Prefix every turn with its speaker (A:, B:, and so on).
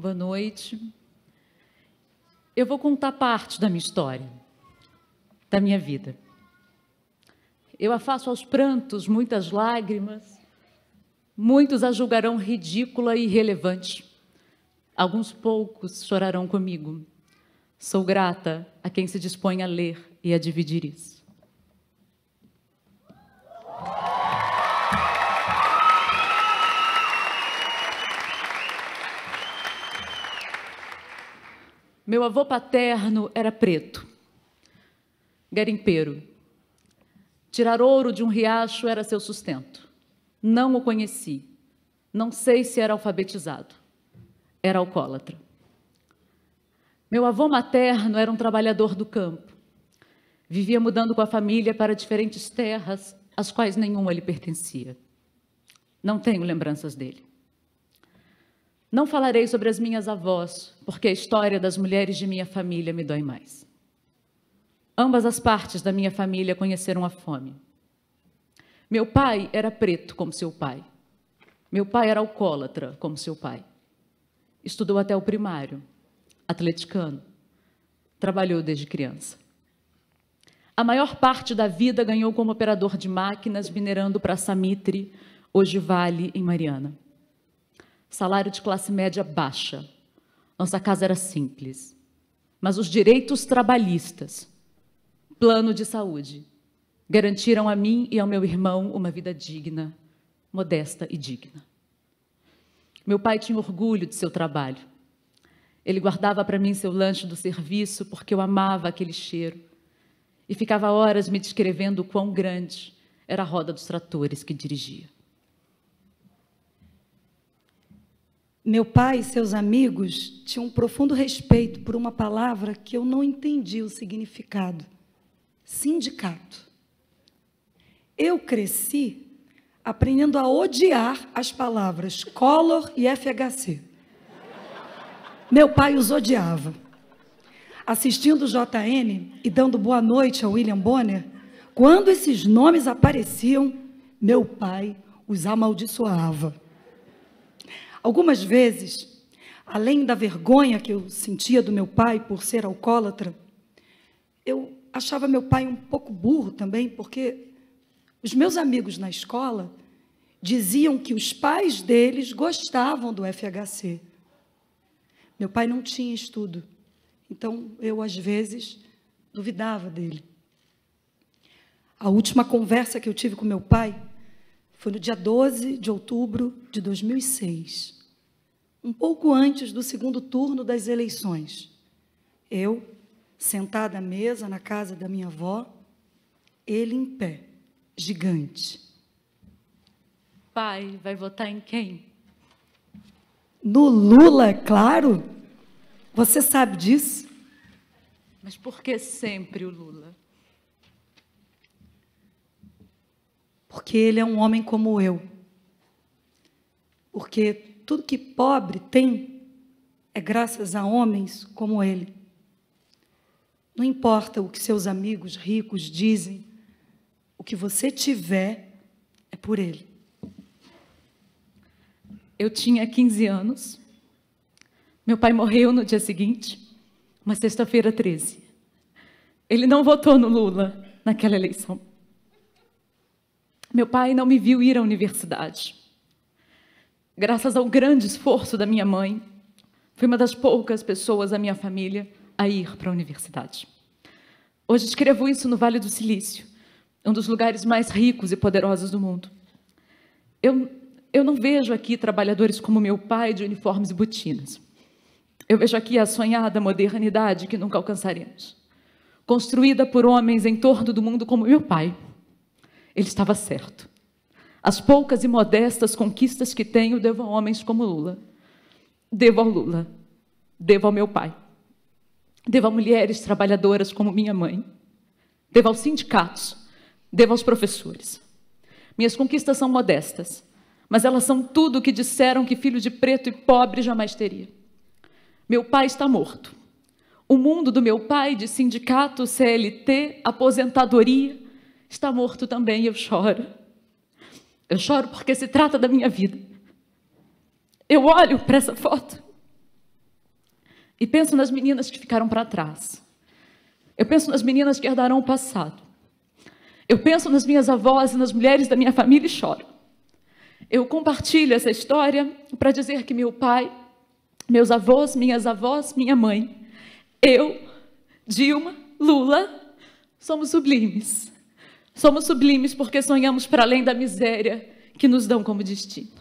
A: boa noite. Eu vou contar parte da minha história, da minha vida. Eu a faço aos prantos, muitas lágrimas. Muitos a julgarão ridícula e irrelevante. Alguns poucos chorarão comigo. Sou grata a quem se dispõe a ler e a dividir isso. Meu avô paterno era preto, garimpeiro. Tirar ouro de um riacho era seu sustento. Não o conheci. Não sei se era alfabetizado. Era alcoólatra. Meu avô materno era um trabalhador do campo. Vivia mudando com a família para diferentes terras, às quais nenhuma lhe pertencia. Não tenho lembranças dele. Não falarei sobre as minhas avós, porque a história das mulheres de minha família me dói mais. Ambas as partes da minha família conheceram a fome. Meu pai era preto, como seu pai. Meu pai era alcoólatra, como seu pai. Estudou até o primário, atleticano. Trabalhou desde criança. A maior parte da vida ganhou como operador de máquinas, minerando para Samitre, hoje Vale, em Mariana salário de classe média baixa. Nossa casa era simples. Mas os direitos trabalhistas, plano de saúde, garantiram a mim e ao meu irmão uma vida digna, modesta e digna. Meu pai tinha orgulho de seu trabalho. Ele guardava para mim seu lanche do serviço porque eu amava aquele cheiro e ficava horas me descrevendo o quão grande era a roda dos tratores
B: que dirigia. Meu pai e seus amigos tinham um profundo respeito por uma palavra que eu não entendi o significado: sindicato. Eu cresci aprendendo a odiar as palavras Collor e FHC. Meu pai os odiava. Assistindo o JN e dando boa noite a William Bonner, quando esses nomes apareciam, meu pai os amaldiçoava. Algumas vezes, além da vergonha que eu sentia do meu pai por ser alcoólatra, eu achava meu pai um pouco burro também, porque os meus amigos na escola diziam que os pais deles gostavam do FHC. Meu pai não tinha estudo, então eu, às vezes, duvidava dele. A última conversa que eu tive com meu pai foi no dia 12 de outubro de 2006, um pouco antes do segundo turno das eleições. Eu, sentada à mesa na casa da minha avó, ele em pé, gigante.
A: Pai, vai votar em quem?
B: No Lula, é claro. Você sabe disso?
A: Mas por que sempre o Lula?
B: que ele é um homem como eu. Porque tudo que pobre tem é graças a homens como ele. Não importa o que seus amigos ricos dizem, o que você tiver é por ele. Eu tinha 15 anos.
A: Meu pai morreu no dia seguinte, uma sexta-feira 13. Ele não votou no Lula naquela eleição. Meu pai não me viu ir à universidade. Graças ao grande esforço da minha mãe, fui uma das poucas pessoas da minha família a ir para a universidade. Hoje escrevo isso no Vale do Silício, um dos lugares mais ricos e poderosos do mundo. Eu, eu não vejo aqui trabalhadores como meu pai de uniformes e botinas. Eu vejo aqui a sonhada modernidade que nunca alcançaremos, construída por homens em torno do mundo como meu pai ele estava certo. As poucas e modestas conquistas que tenho devo a homens como Lula. Devo ao Lula. Devo ao meu pai. Devo a mulheres trabalhadoras como minha mãe. Devo aos sindicatos. Devo aos professores. Minhas conquistas são modestas, mas elas são tudo o que disseram que filho de preto e pobre jamais teria. Meu pai está morto. O mundo do meu pai, de sindicato, CLT, aposentadoria, está morto também, eu choro. Eu choro porque se trata da minha vida. Eu olho para essa foto e penso nas meninas que ficaram para trás. Eu penso nas meninas que herdaram o passado. Eu penso nas minhas avós e nas mulheres da minha família e choro. Eu compartilho essa história para dizer que meu pai, meus avós, minhas avós, minha mãe, eu, Dilma, Lula, somos sublimes. Somos sublimes porque sonhamos para além da miséria que nos dão como destino.